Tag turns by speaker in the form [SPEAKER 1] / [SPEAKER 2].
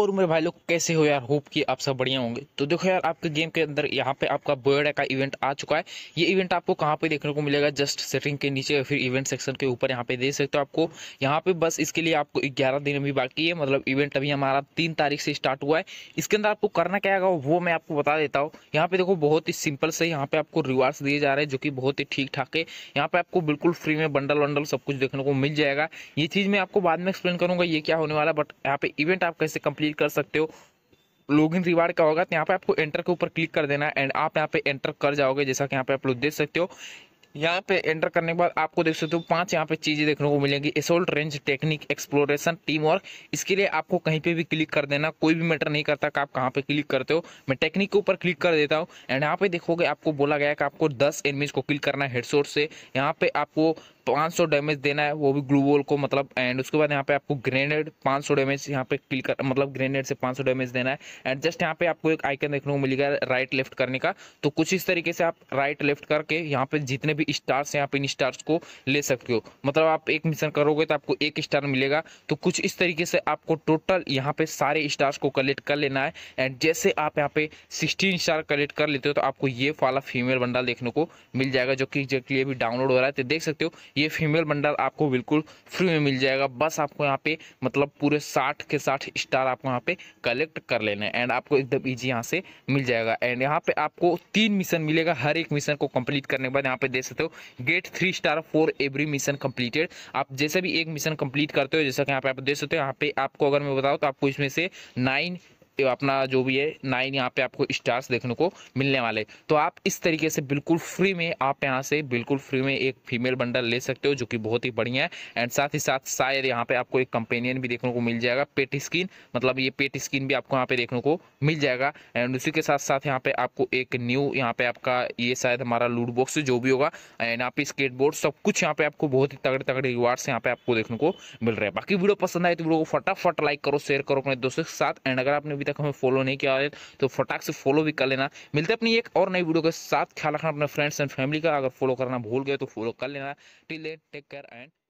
[SPEAKER 1] और मेरे भाई लोग कैसे हो यार होप कि आप सब बढ़िया होंगे तो देखो यार आपके गेम के अंदर यहाँ पे आपका बर्ड का इवेंट आ चुका है ये इवेंट आपको कहाँ पे देखने को मिलेगा जस्ट सेटिंग के नीचे फिर इवेंट सेक्शन के ऊपर यहाँ पे देख सकते हो आपको यहाँ पे बस इसके लिए आपको ग्यारह दिन अभी बाकी है मतलब इवेंट अभी हमारा तीन तारीख से स्टार्ट हुआ है इसके अंदर आपको करना क्या है वो मैं आपको बता देता हूँ यहाँ पे देखो बहुत ही सिंपल से यहाँ पे आपको रिवार्ड्स दिए जा रहे हैं जो कि बहुत ही ठीक ठाक है यहाँ पे आपको बिल्कुल फ्री में बंडल वंडल सब कुछ देखने को मिल जाएगा ये चीज़ मैं आपको बाद में एक्सप्लेन करूँगा ये क्या होने वाला बट यहाँ पे इवेंट आप कैसे कम्प्लीट भी कर सकते हो लॉग इन रिवार्ड का होगा तो यहाँ पे आपको एंटर के ऊपर क्लिक कर देना है एंड आप यहाँ पे एंटर कर जाओगे जैसा कि यहाँ पे आप लोग देख सकते हो यहाँ पे एंटर करने के बाद आपको देख सकते हो पांच यहाँ पे चीज़ें देखने को मिलेंगी assault range technique exploration team work इसके लिए आपको कहीं पे भी क्लिक कर देना कोई भी मैटर नहीं करता कि आप कहाँ पे क्लिक करते हो मैं टेक्निक के ऊपर क्लिक कर देता हूँ एंड यहाँ पे देखोगे आपको बोला गया कि आपको दस एनमीज को क्लिक करना है हेडसोर्ट से यहाँ पे आपको 500 डैमेज देना है वो भी ग्लू वॉल को मतलब एंड उसके बाद यहाँ पे आपको ग्रेनेड 500 डैमेज यहाँ पे क्लिक कर मतलब ग्रेनेड से 500 डैमेज देना है एंड जस्ट यहाँ पे आपको एक आइकन देखने को मिलेगा राइट लेफ्ट करने का तो कुछ इस तरीके से आप राइट लेफ्ट करके यहाँ पे जितने भी स्टार्स हैं आप इन स्टार्स को ले सकते हो मतलब आप एक मिशन करोगे तो आपको एक स्टार मिलेगा तो कुछ इस तरीके से आपको टोटल यहाँ पे सारे स्टार्स को कलेक्ट कर लेना है एंड जैसे आप यहाँ पे सिक्सटीन स्टार कलेक्ट कर लेते हो तो आपको ये वाला फीमेल बंडल देखने को मिल जाएगा जो कि एग्जैक्टली भी डाउनलोड हो रहा है तो देख सकते हो ये फीमेल बंडल आपको बिल्कुल फ्री में मिल जाएगा बस आपको यहाँ पे मतलब पूरे साठ के साठ स्टार आपको यहाँ पे कलेक्ट कर लेना है एंड आपको एकदम ईजी यहाँ से मिल जाएगा एंड यहाँ पे आपको तीन मिशन मिलेगा हर एक मिशन को कंप्लीट करने के बाद यहाँ पे देख सकते हो get three star for every mission completed आप जैसे भी एक मिशन कंप्लीट करते हो जैसा कि यहाँ पे आप देख सकते हो यहाँ पे आपको अगर मैं बताऊँ तो आपको इसमें से नाइन अपना जो भी है नाइन यहाँ पे आपको स्टार्स देखने को मिलने वाले तो आप इस तरीके से बिल्कुल फ्री में आप यहाँ से बिल्कुल फ्री में एक फीमेल बंडल ले सकते हो जो कि बहुत ही बढ़िया है एंड साथ ही साथ शायद यहाँ पे आपको एक कंपेनियन भी देखने को मिल जाएगा पेट स्किन मतलब ये पेट स्किन भी आपको यहाँ पे देखने को मिल जाएगा एंड उसी के साथ साथ यहाँ पे आपको एक न्यू यहाँ पे आपका ये शायद हमारा लूट बॉक्स जो भी होगा एंड यहाँ पे स्केट बोर्ड सब कुछ यहाँ पे आपको बहुत ही तगड़े तगड़े रिवार्ड्स यहाँ पे आपको देखने को मिल रहा है बाकी वीडियो पसंद आए तो वीडियो को फटाफट लाइक करो शेयर करो अपने दोस्तों के साथ एंड अगर आपने तक हमें फॉलो नहीं किया है तो फटाक से फॉलो भी कर लेना मिलते अपनी एक और नई वीडियो के साथ ख्याल रखना अपने फ्रेंड्स एंड फैमिली का अगर फॉलो करना भूल गए तो फॉलो कर लेना टिल टेक केयर एंड